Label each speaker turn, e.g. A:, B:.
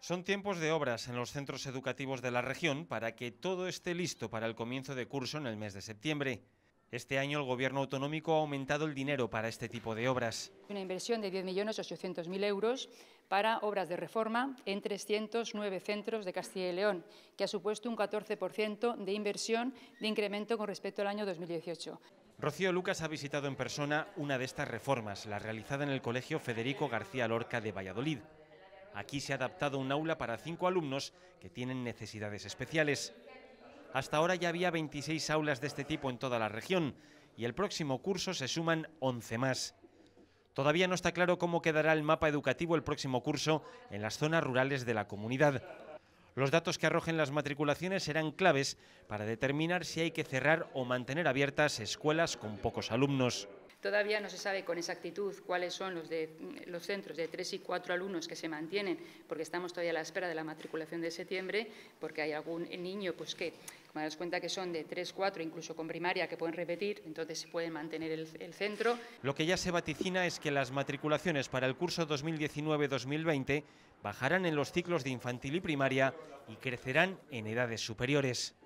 A: Son tiempos de obras en los centros educativos de la región para que todo esté listo para el comienzo de curso en el mes de septiembre. Este año el Gobierno autonómico ha aumentado el dinero para este tipo de obras.
B: Una inversión de 10.800.000 euros para obras de reforma en 309 centros de Castilla y León, que ha supuesto un 14% de inversión de incremento con respecto al año 2018.
A: Rocío Lucas ha visitado en persona una de estas reformas, la realizada en el Colegio Federico García Lorca de Valladolid. Aquí se ha adaptado un aula para cinco alumnos que tienen necesidades especiales. Hasta ahora ya había 26 aulas de este tipo en toda la región y el próximo curso se suman 11 más. Todavía no está claro cómo quedará el mapa educativo el próximo curso en las zonas rurales de la comunidad. Los datos que arrojen las matriculaciones serán claves para determinar si hay que cerrar o mantener abiertas escuelas con pocos alumnos.
B: Todavía no se sabe con exactitud cuáles son los, de, los centros de tres y cuatro alumnos que se mantienen, porque estamos todavía a la espera de la matriculación de septiembre, porque hay algún niño pues, que, como das cuenta que son de tres, cuatro, incluso con primaria, que pueden repetir, entonces se pueden mantener el centro.
A: Lo que ya se vaticina es que las matriculaciones para el curso 2019-2020 bajarán en los ciclos de infantil y primaria y crecerán en edades superiores.